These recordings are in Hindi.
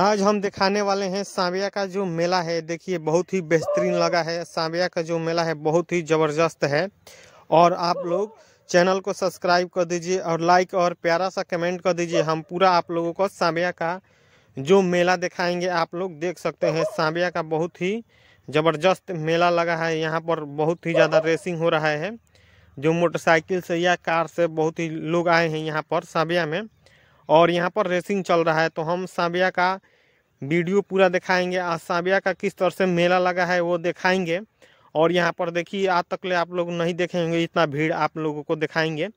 आज हम दिखाने वाले हैं सांबिया का जो मेला है देखिए बहुत ही बेहतरीन लगा है सांबिया का जो मेला है बहुत ही ज़बरदस्त है और आप लोग चैनल को सब्सक्राइब कर दीजिए और लाइक और प्यारा सा कमेंट कर दीजिए हम पूरा आप लोगों को सांबिया का जो मेला दिखाएंगे आप लोग देख सकते हैं सांबिया का बहुत ही ज़बरदस्त मेला लगा है यहाँ पर बहुत ही ज़्यादा रेसिंग हो रहा है जो मोटरसाइकिल से या कार से बहुत ही लोग आए हैं यहाँ पर सांबिया में और यहाँ पर रेसिंग चल रहा है तो हम साबिया का वीडियो पूरा दिखाएंगे आज साबिया का किस तरह से मेला लगा है वो दिखाएंगे और यहाँ पर देखिए आज तक ले आप लोग नहीं देखेंगे इतना भीड़ आप लोगों को दिखाएंगे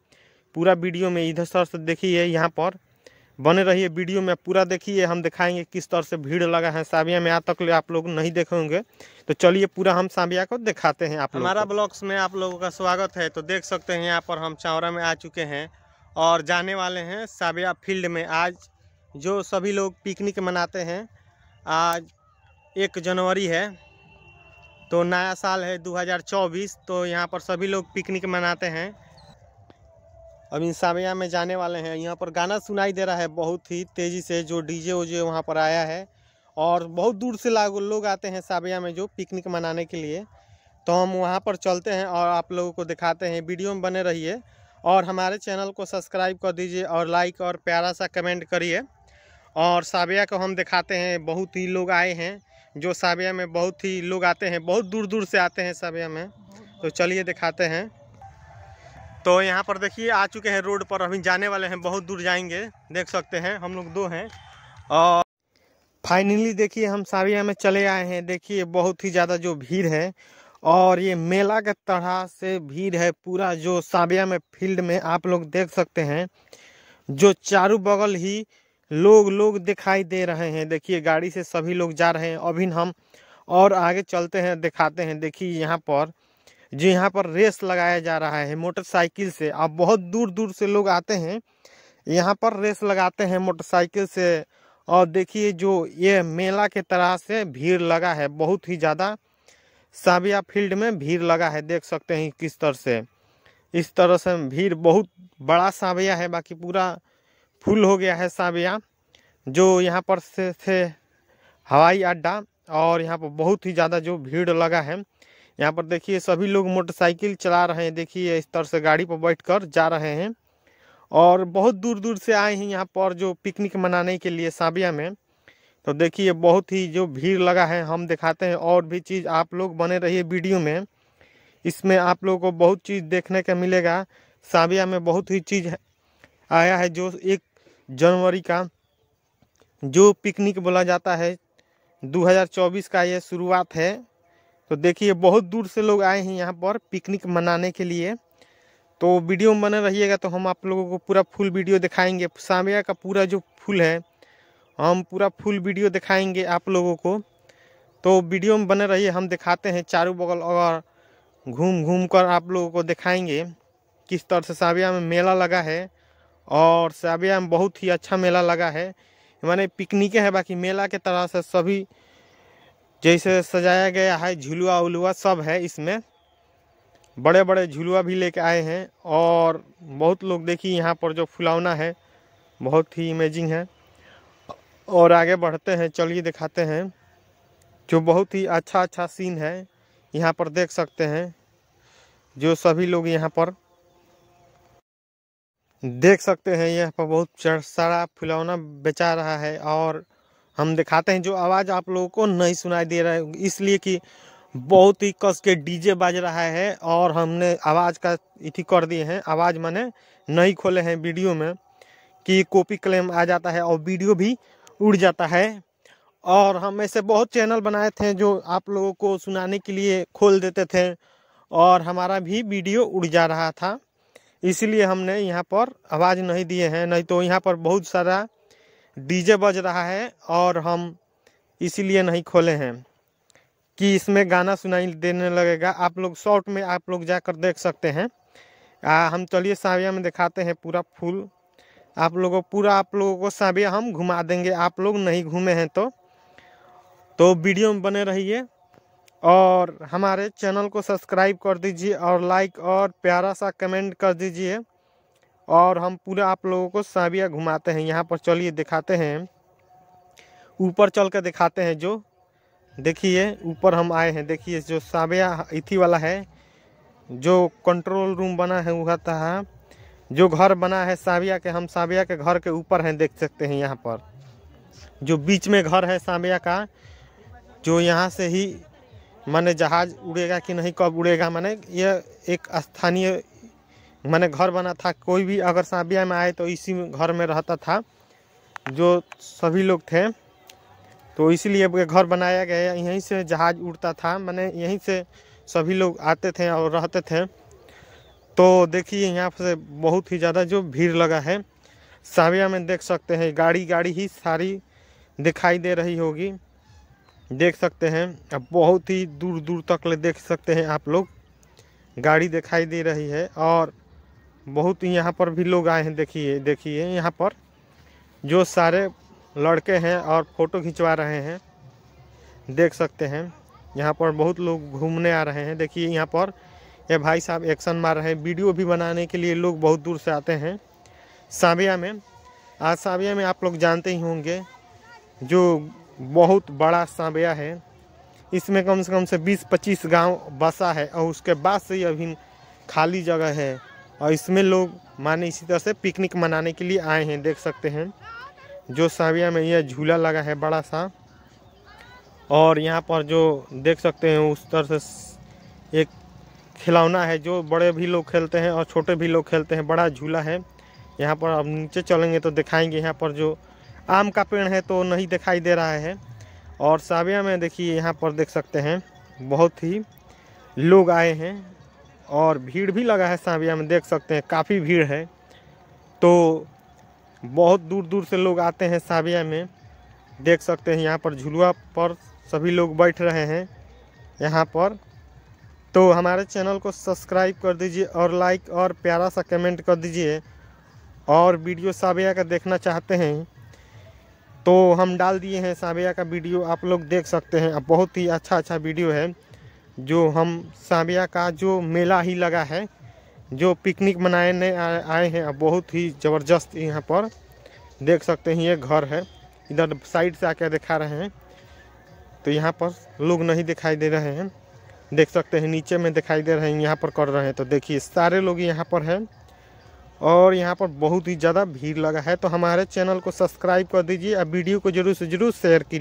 पूरा वीडियो में इधर सर से देखिए यहाँ पर बने रहिए वीडियो में पूरा देखिए हम दिखाएंगे किस तरह से भीड़ लगा है साबिया में आज तक ले आप लोग नहीं देखेंगे तो चलिए पूरा हम साबिया को दिखाते हैं आप हमारा ब्लॉग्स में आप लोगों का स्वागत है तो देख सकते हैं यहाँ पर हम चावरा में आ चुके हैं और जाने वाले हैं साबिया फील्ड में आज जो सभी लोग पिकनिक मनाते हैं आज एक जनवरी है तो नया साल है 2024 तो यहाँ पर सभी लोग पिकनिक मनाते हैं अब इन साबिया में जाने वाले हैं यहाँ पर गाना सुनाई दे रहा है बहुत ही तेज़ी से जो डीजे उजे वहाँ पर आया है और बहुत दूर से लोग आते हैं साबिया में जो पिकनिक मनाने के लिए तो हम वहाँ पर चलते हैं और आप लोगों को दिखाते हैं वीडियो में बने रहिए और हमारे चैनल को सब्सक्राइब कर दीजिए और लाइक और प्यारा सा कमेंट करिए और साबिया को हम दिखाते हैं बहुत ही लोग आए हैं जो साबिया में बहुत ही लोग आते हैं बहुत दूर दूर से आते हैं साबिया में तो चलिए दिखाते हैं तो यहाँ पर देखिए आ चुके हैं रोड पर अभी जाने वाले हैं बहुत दूर जाएंगे देख सकते हैं हम लोग दो हैं और फाइनली देखिए हम साबिया में चले आए हैं देखिए बहुत ही ज़्यादा जो भीड़ है और ये मेला के तरह से भीड़ है पूरा जो साबिया में फील्ड में आप लोग देख सकते हैं जो चारों बगल ही लोग लोग दिखाई दे रहे हैं देखिए गाड़ी से सभी लोग जा रहे हैं अभी हम और आगे चलते हैं दिखाते हैं देखिए यहाँ पर जो यहाँ पर रेस लगाया जा रहा है मोटरसाइकिल से अब बहुत दूर दूर से लोग आते हैं यहाँ पर रेस लगाते हैं मोटरसाइकिल से और देखिए जो ये मेला के तरह से भीड़ लगा है बहुत ही ज़्यादा साबिया फील्ड में भीड़ लगा है देख सकते हैं किस तरह से इस तरह से भीड़ बहुत बड़ा साबिया है बाकी पूरा फुल हो गया है साबिया जो यहाँ पर से थे हवाई अड्डा और यहाँ पर बहुत ही ज़्यादा जो भीड़ लगा है यहाँ पर देखिए सभी लोग मोटरसाइकिल चला रहे हैं देखिए इस तरह से गाड़ी पर बैठ जा रहे हैं और बहुत दूर दूर से आए हैं यहाँ पर जो पिकनिक मनाने के लिए साबिया में तो देखिए बहुत ही जो भीड़ लगा है हम दिखाते हैं और भी चीज़ आप लोग बने रहिए वीडियो में इसमें आप लोगों को बहुत चीज़ देखने का मिलेगा साबिया में बहुत ही चीज़ आया है जो एक जनवरी का जो पिकनिक बोला जाता है 2024 का ये शुरुआत है तो देखिए बहुत दूर से लोग आए हैं यहाँ पर पिकनिक मनाने के लिए तो वीडियो में बने रहिएगा तो हम आप लोगों को पूरा फुल वीडियो दिखाएंगे साबिया का पूरा जो फुल है हम पूरा फुल वीडियो दिखाएंगे आप लोगों को तो वीडियो में बने रहिए हम दिखाते हैं चारों बगल और घूम घूम कर आप लोगों को दिखाएंगे किस तरह से साबिया में मेला लगा है और साबिया में बहुत ही अच्छा मेला लगा है माने पिकनिक है बाकी मेला के तरह से सभी जैसे सजाया गया है झुलुआ उलुआ सब है इसमें बड़े बड़े झुलुआ भी लेके आए हैं और बहुत लोग देखिए यहाँ पर जो फुलावना है बहुत ही इमेजिंग है और आगे बढ़ते हैं चलिए दिखाते हैं जो बहुत ही अच्छा अच्छा सीन है यहाँ पर देख सकते हैं जो सभी लोग यहाँ पर देख सकते हैं यहाँ पर बहुत सारा फुलौना बेचा रहा है और हम दिखाते हैं जो आवाज़ आप लोगों को नहीं सुनाई दे रहा है इसलिए कि बहुत ही कस के डीजे बज रहा है और हमने आवाज़ का इथी कर दिए हैं आवाज़ मैंने नहीं खोले हैं वीडियो में कि कॉपी क्लेम आ जाता है और वीडियो भी उड़ जाता है और हम ऐसे बहुत चैनल बनाए थे जो आप लोगों को सुनाने के लिए खोल देते थे और हमारा भी वीडियो उड़ जा रहा था इसलिए हमने यहाँ पर आवाज़ नहीं दिए हैं नहीं तो यहाँ पर बहुत सारा डीजे बज रहा है और हम इसीलिए नहीं खोले हैं कि इसमें गाना सुनाई देने लगेगा आप लोग शॉर्ट में आप लोग जाकर देख सकते हैं आ, हम चलिए साविया में दिखाते हैं पूरा फुल आप लोगों पूरा आप लोगों को साबिया हम घुमा देंगे आप लोग नहीं घूमे हैं तो तो वीडियो में बने रहिए और हमारे चैनल को सब्सक्राइब कर दीजिए और लाइक और प्यारा सा कमेंट कर दीजिए और हम पूरा आप लोगों को साबिया घुमाते हैं यहाँ पर चलिए दिखाते हैं ऊपर चल कर दिखाते हैं जो देखिए ऊपर हम आए हैं देखिए जो साबिया इथी वाला है जो कंट्रोल रूम बना है वह था जो घर बना है साबिया के हम साबिया के घर के ऊपर हैं देख सकते हैं यहाँ पर जो बीच में घर है साबिया का जो यहाँ से ही माने जहाज उड़ेगा कि नहीं कब उड़ेगा माने यह एक स्थानीय माने घर बना था कोई भी अगर साबिया में आए तो इसी घर में रहता था जो सभी लोग थे तो इसीलिए घर बनाया गया यहीं से जहाज उड़ता था मैंने यहीं से सभी लोग आते थे और रहते थे तो देखिए यहाँ से बहुत ही ज़्यादा जो भीड़ लगा है साविया में देख सकते हैं गाड़ी गाड़ी ही सारी दिखाई दे रही होगी देख सकते हैं अब बहुत ही दूर दूर तक ले देख सकते हैं आप लोग गाड़ी दिखाई दे रही है और बहुत ही यहाँ पर भी लोग आए हैं देखिए देखिए यहाँ पर जो सारे लड़के हैं और फ़ोटो खिंचवा रहे हैं देख सकते हैं यहाँ पर बहुत लोग घूमने आ रहे हैं देखिए यहाँ पर ये भाई साहब एक्शन मार रहे हैं वीडियो भी बनाने के लिए लोग बहुत दूर से आते हैं साबिया में आज साबिया में आप लोग जानते ही होंगे जो बहुत बड़ा साबिया है इसमें कम से कम से 20-25 गांव बसा है और उसके बाद से ही अभी खाली जगह है और इसमें लोग माने इसी तरह से पिकनिक मनाने के लिए आए हैं देख सकते हैं जो साबिया में यह झूला लगा है बड़ा सा और यहाँ पर जो देख सकते हैं उस तरह से एक खिलौना है जो बड़े भी लोग खेलते हैं और छोटे भी लोग खेलते हैं बड़ा झूला है यहाँ पर अब नीचे चलेंगे तो दिखाएंगे यहाँ पर जो आम का पेड़ है तो नहीं दिखाई दे रहा है और साबिया में देखिए यहाँ पर देख सकते हैं बहुत ही लोग आए हैं और भीड़ भी लगा है साबिया में देख सकते हैं काफ़ी भीड़ है तो बहुत दूर दूर से लोग आते हैं साबिया में देख सकते हैं यहाँ पर झुलुआ पर सभी लोग बैठ रहे हैं यहाँ पर तो हमारे चैनल को सब्सक्राइब कर दीजिए और लाइक और प्यारा सा कमेंट कर दीजिए और वीडियो साबिया का देखना चाहते हैं तो हम डाल दिए हैं साबिया का वीडियो आप लोग देख सकते हैं अब बहुत ही अच्छा अच्छा वीडियो है जो हम साबिया का जो मेला ही लगा है जो पिकनिक मनाने आए हैं अब बहुत ही ज़बरदस्त यहाँ पर देख सकते हैं ये घर है इधर साइड से आके दिखा रहे हैं तो यहाँ पर लोग नहीं दिखाई दे रहे हैं देख सकते हैं नीचे में दिखाई दे रहे हैं यहाँ पर कर रहे हैं तो देखिए सारे लोग यहाँ पर हैं और यहाँ पर बहुत ही ज़्यादा भीड़ लगा है तो हमारे चैनल को सब्सक्राइब कर दीजिए और वीडियो को ज़रूर से ज़रूर शेयर कीजिए